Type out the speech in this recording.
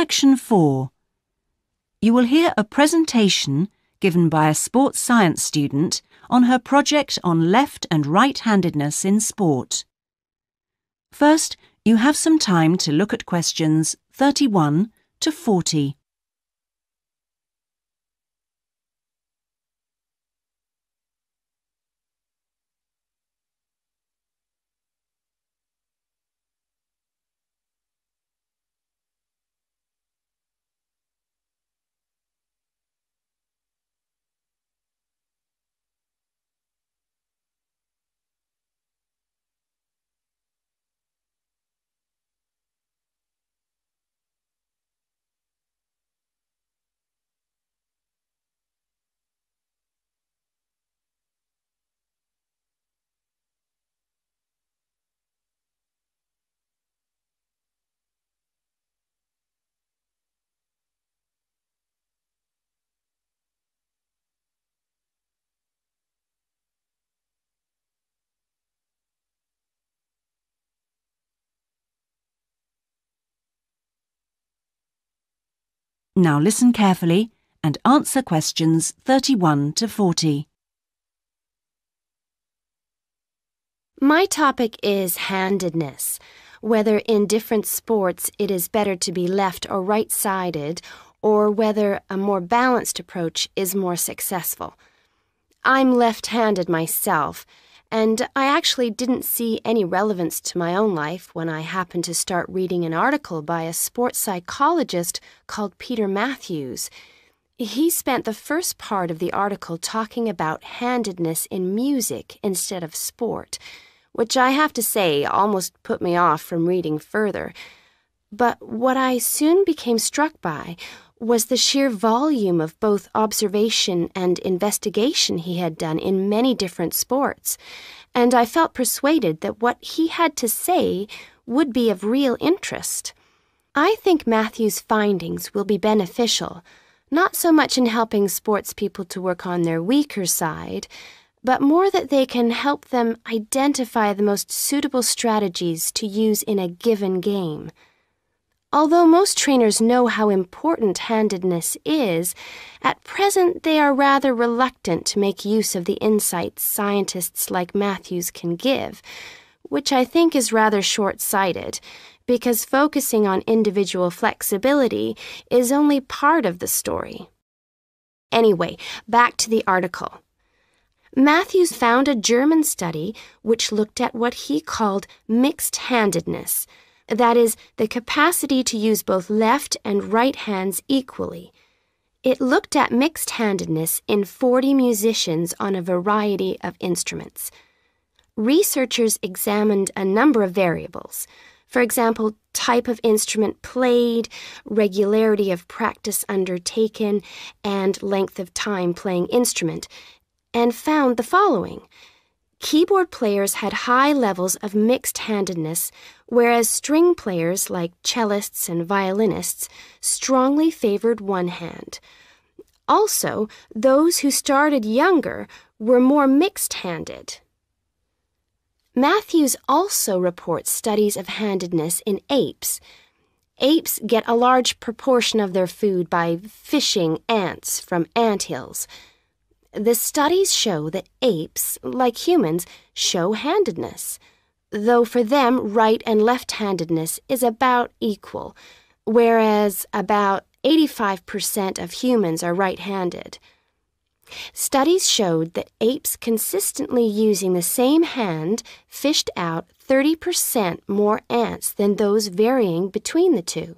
Section 4. You will hear a presentation given by a sports science student on her project on left and right-handedness in sport. First, you have some time to look at questions 31 to 40. Now listen carefully and answer questions 31 to 40. My topic is handedness, whether in different sports it is better to be left or right sided, or whether a more balanced approach is more successful. I'm left handed myself and I actually didn't see any relevance to my own life when I happened to start reading an article by a sports psychologist called Peter Matthews. He spent the first part of the article talking about handedness in music instead of sport, which I have to say almost put me off from reading further. But what I soon became struck by was the sheer volume of both observation and investigation he had done in many different sports, and I felt persuaded that what he had to say would be of real interest. I think Matthew's findings will be beneficial, not so much in helping sports people to work on their weaker side, but more that they can help them identify the most suitable strategies to use in a given game. Although most trainers know how important handedness is, at present they are rather reluctant to make use of the insights scientists like Matthews can give, which I think is rather short sighted, because focusing on individual flexibility is only part of the story. Anyway, back to the article. Matthews found a German study which looked at what he called mixed handedness that is, the capacity to use both left and right hands equally. It looked at mixed handedness in 40 musicians on a variety of instruments. Researchers examined a number of variables, for example, type of instrument played, regularity of practice undertaken, and length of time playing instrument, and found the following keyboard players had high levels of mixed handedness, whereas string players, like cellists and violinists, strongly favored one hand. Also, those who started younger were more mixed handed. Matthews also reports studies of handedness in apes. Apes get a large proportion of their food by fishing ants from anthills. hills the studies show that apes, like humans, show handedness, though for them right and left handedness is about equal, whereas about 85% of humans are right handed. Studies showed that apes consistently using the same hand fished out 30% more ants than those varying between the two.